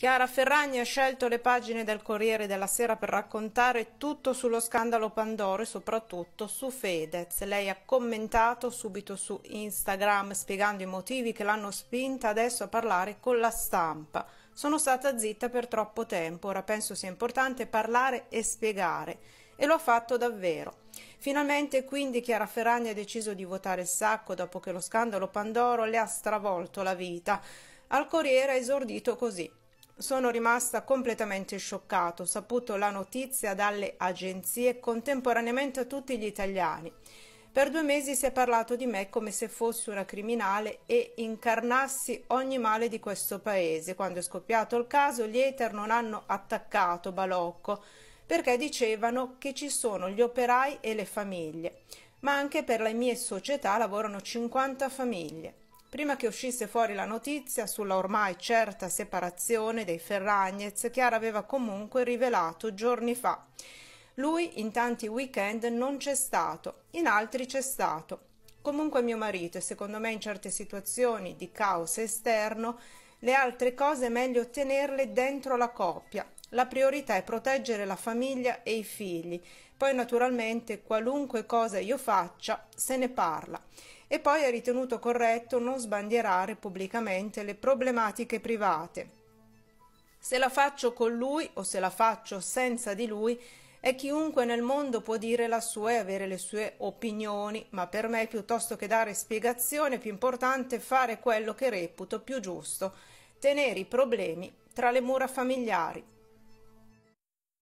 Chiara Ferragni ha scelto le pagine del Corriere della Sera per raccontare tutto sullo scandalo Pandoro e soprattutto su Fedez. Lei ha commentato subito su Instagram spiegando i motivi che l'hanno spinta adesso a parlare con la stampa. Sono stata zitta per troppo tempo, ora penso sia importante parlare e spiegare. E lo ha fatto davvero. Finalmente quindi Chiara Ferragni ha deciso di votare il sacco dopo che lo scandalo Pandoro le ha stravolto la vita. Al Corriere ha esordito così sono rimasta completamente scioccato, ho saputo la notizia dalle agenzie contemporaneamente a tutti gli italiani. Per due mesi si è parlato di me come se fossi una criminale e incarnassi ogni male di questo paese. Quando è scoppiato il caso, gli Ether non hanno attaccato Balocco perché dicevano che ci sono gli operai e le famiglie, ma anche per le mie società lavorano 50 famiglie. Prima che uscisse fuori la notizia sulla ormai certa separazione dei Ferragnez, Chiara aveva comunque rivelato giorni fa. Lui in tanti weekend non c'è stato, in altri c'è stato. Comunque mio marito e secondo me in certe situazioni di caos esterno le altre cose è meglio tenerle dentro la coppia la priorità è proteggere la famiglia e i figli. Poi naturalmente qualunque cosa io faccia se ne parla. E poi è ritenuto corretto non sbandierare pubblicamente le problematiche private. Se la faccio con lui o se la faccio senza di lui, è chiunque nel mondo può dire la sua e avere le sue opinioni, ma per me piuttosto che dare spiegazione è più importante fare quello che reputo più giusto, tenere i problemi tra le mura familiari.